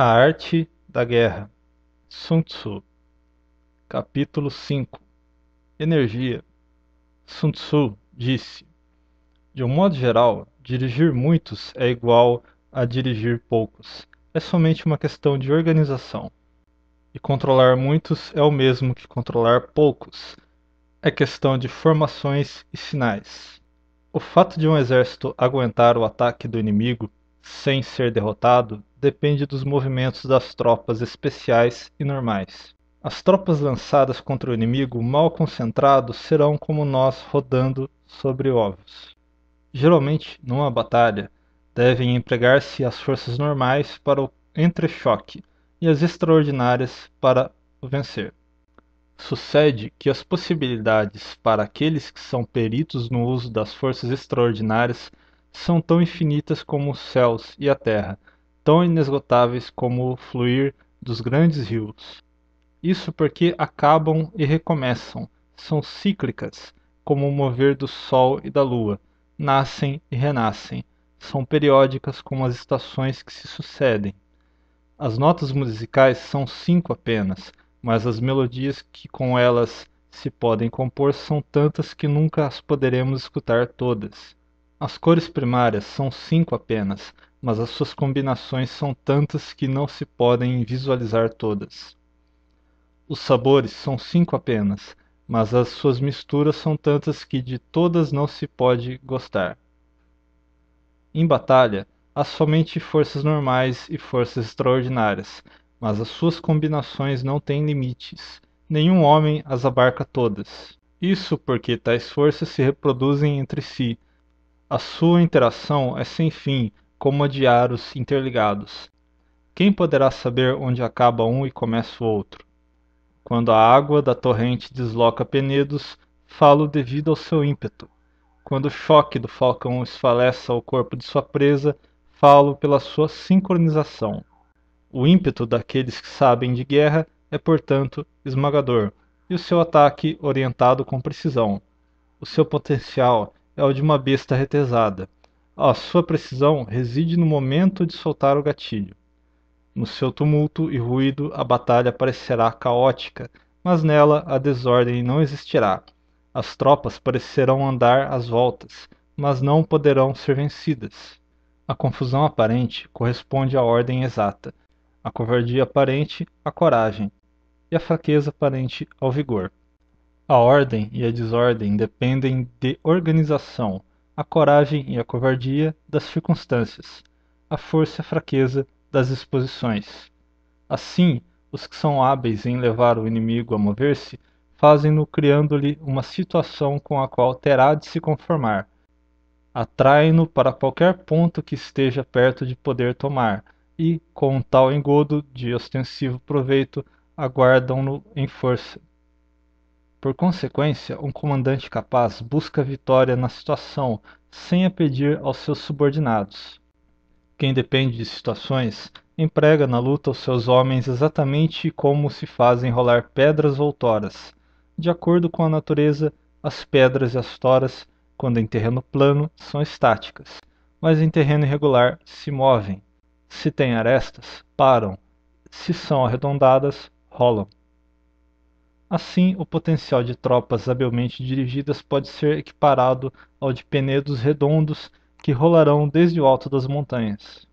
A Arte da Guerra Sun Tzu Capítulo 5 Energia Sun Tzu disse: De um modo geral, dirigir muitos é igual a dirigir poucos. É somente uma questão de organização. E controlar muitos é o mesmo que controlar poucos. É questão de formações e sinais. O fato de um exército aguentar o ataque do inimigo sem ser derrotado depende dos movimentos das tropas especiais e normais. As tropas lançadas contra o inimigo mal concentrado serão como nós rodando sobre ovos. Geralmente, numa batalha, devem empregar-se as forças normais para o entrechoque e as extraordinárias para o vencer. Sucede que as possibilidades para aqueles que são peritos no uso das forças extraordinárias são tão infinitas como os céus e a terra, tão inesgotáveis como o fluir dos grandes rios. Isso porque acabam e recomeçam, são cíclicas, como o mover do Sol e da Lua, nascem e renascem, são periódicas como as estações que se sucedem. As notas musicais são cinco apenas, mas as melodias que com elas se podem compor são tantas que nunca as poderemos escutar todas. As cores primárias são cinco apenas, mas as suas combinações são tantas que não se podem visualizar todas. Os sabores são cinco apenas, mas as suas misturas são tantas que de todas não se pode gostar. Em batalha, há somente forças normais e forças extraordinárias, mas as suas combinações não têm limites. Nenhum homem as abarca todas. Isso porque tais forças se reproduzem entre si. A sua interação é sem fim, como adiar-os interligados. Quem poderá saber onde acaba um e começa o outro? Quando a água da torrente desloca penedos, falo devido ao seu ímpeto. Quando o choque do falcão esfaleça o corpo de sua presa, falo pela sua sincronização. O ímpeto daqueles que sabem de guerra é, portanto, esmagador, e o seu ataque orientado com precisão. O seu potencial é o de uma besta retesada a sua precisão reside no momento de soltar o gatilho. No seu tumulto e ruído, a batalha parecerá caótica, mas nela a desordem não existirá. As tropas parecerão andar às voltas, mas não poderão ser vencidas. A confusão aparente corresponde à ordem exata, a covardia aparente à coragem, e a fraqueza aparente ao vigor. A ordem e a desordem dependem de organização, a coragem e a covardia das circunstâncias, a força e a fraqueza das exposições. Assim, os que são hábeis em levar o inimigo a mover-se, fazem-no criando-lhe uma situação com a qual terá de se conformar. Atraem-no para qualquer ponto que esteja perto de poder tomar, e, com um tal engodo de ostensivo proveito, aguardam-no em força. Por consequência, um comandante capaz busca vitória na situação sem a pedir aos seus subordinados. Quem depende de situações emprega na luta os seus homens exatamente como se fazem rolar pedras ou toras. De acordo com a natureza, as pedras e as toras, quando em terreno plano, são estáticas, mas em terreno irregular se movem. Se têm arestas, param. Se são arredondadas, rolam. Assim, o potencial de tropas habilmente dirigidas pode ser equiparado ao de penedos redondos que rolarão desde o alto das montanhas.